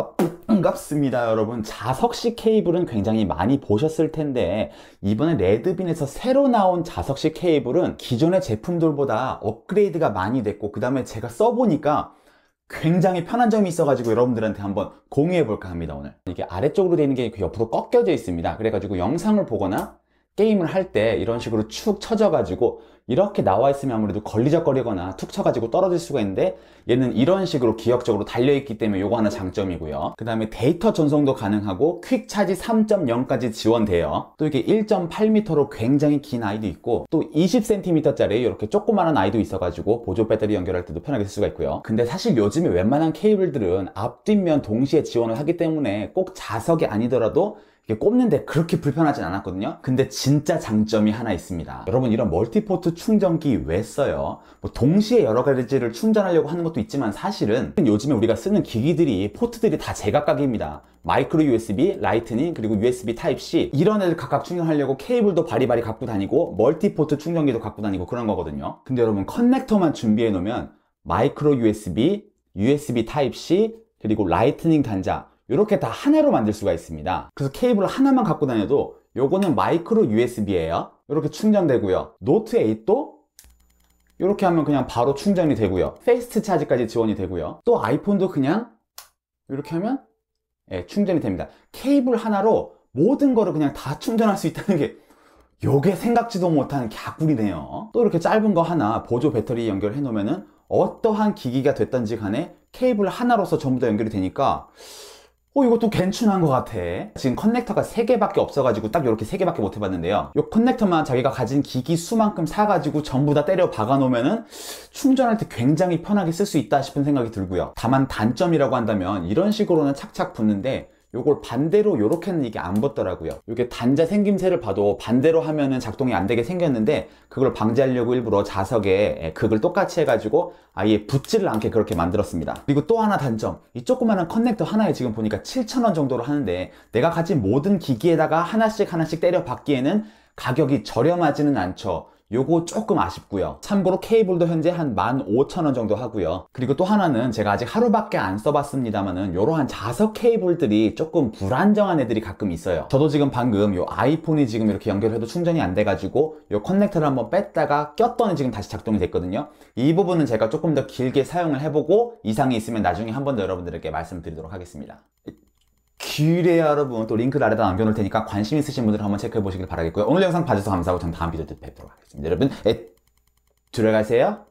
아, 반갑습니다 여러분 자석식 케이블은 굉장히 많이 보셨을 텐데 이번에 레드빈에서 새로 나온 자석식 케이블은 기존의 제품들보다 업그레이드가 많이 됐고 그 다음에 제가 써보니까 굉장히 편한 점이 있어가지고 여러분들한테 한번 공유해볼까 합니다 오늘 이게 아래쪽으로 되는게이게 그 옆으로 꺾여져 있습니다 그래가지고 영상을 보거나 게임을 할 때 이런 식으로 축 쳐져가지고 이렇게 나와 있으면 아무래도 걸리적거리거나 툭 쳐가지고 떨어질 수가 있는데 얘는 이런 식으로 기억적으로 달려있기 때문에 요거 하나 장점이고요 그 다음에 데이터 전송도 가능하고 퀵 차지 3.0까지 지원돼요 또 이렇게 1.8m로 굉장히 긴 아이도 있고 또 20cm 짜리 이렇게 조그마한 아이도 있어가지고 보조 배터리 연결할 때도 편하게 쓸 수가 있고요 근데 사실 요즘에 웬만한 케이블들은 앞뒷면 동시에 지원을 하기 때문에 꼭 자석이 아니더라도 꼽는데 그렇게 불편하진 않았거든요 근데 진짜 장점이 하나 있습니다 여러분 이런 멀티포트 충전기 왜 써요? 뭐 동시에 여러 가지를 충전하려고 하는 것도 있지만 사실은 요즘에 우리가 쓰는 기기들이 포트들이 다 제각각입니다 마이크로 USB, 라이트닝, 그리고 USB 타입C 이런 애들 각각 충전하려고 케이블도 바리바리 갖고 다니고 멀티포트 충전기도 갖고 다니고 그런 거거든요 근데 여러분 커넥터만 준비해 놓으면 마이크로 USB, USB 타입C, 그리고 라이트닝 단자 이렇게 다 하나로 만들 수가 있습니다 그래서 케이블 하나만 갖고 다녀도 요거는 마이크로 USB예요 이렇게 충전되고요 노트 8도 이렇게 하면 그냥 바로 충전이 되고요 페이스트 차지까지 지원이 되고요 또 아이폰도 그냥 이렇게 하면 예, 충전이 됩니다 케이블 하나로 모든 거를 그냥 다 충전할 수 있다는 게 요게 생각지도 못한 갸꿀이네요 또 이렇게 짧은 거 하나 보조 배터리 연결해 놓으면 어떠한 기기가 됐던지 간에 케이블 하나로서 전부 다 연결이 되니까 어 이것도 괜찮은 것 같아 지금 커넥터가 3개밖에 없어가지고 딱 이렇게 3개밖에 못 해봤는데요 이 커넥터만 자기가 가진 기기 수만큼 사가지고 전부 다 때려 박아놓으면 은 충전할 때 굉장히 편하게 쓸 수 있다 싶은 생각이 들고요 다만 단점이라고 한다면 이런 식으로는 착착 붙는데 요걸 반대로 요렇게 는 이게 안 붙더라고요 요게 단자 생김새를 봐도 반대로 하면은 작동이 안 되게 생겼는데 그걸 방지하려고 일부러 자석에 예, 극을 똑같이 해가지고 아예 붙지를 않게 그렇게 만들었습니다 그리고 또 하나 단점 이 조그마한 커넥터 하나에 지금 보니까 7,000원 정도로 하는데 내가 가진 모든 기기에다가 하나씩 하나씩 때려 박기에는 가격이 저렴하지는 않죠 요거 조금 아쉽고요 참고로 케이블도 현재 한 15,000원 정도 하고요 그리고 또 하나는 제가 아직 하루밖에 안 써봤습니다만은 이러한 자석 케이블들이 조금 불안정한 애들이 가끔 있어요 저도 지금 방금 요 아이폰이 지금 이렇게 연결해도 충전이 안 돼가지고 요 커넥터를 한번 뺐다가 꼈더니 지금 다시 작동이 됐거든요 이 부분은 제가 조금 더 길게 사용을 해보고 이상이 있으면 나중에 한 번 더 여러분들에게 말씀드리도록 하겠습니다 길에 여러분 또 링크를 아래다 남겨놓을 테니까 관심 있으신 분들 한번 체크해 보시길 바라겠고요. 오늘 영상 봐주셔서 감사하고 전 다음 비디오 때 뵙도록 하겠습니다. 여러분 에, 들어가세요.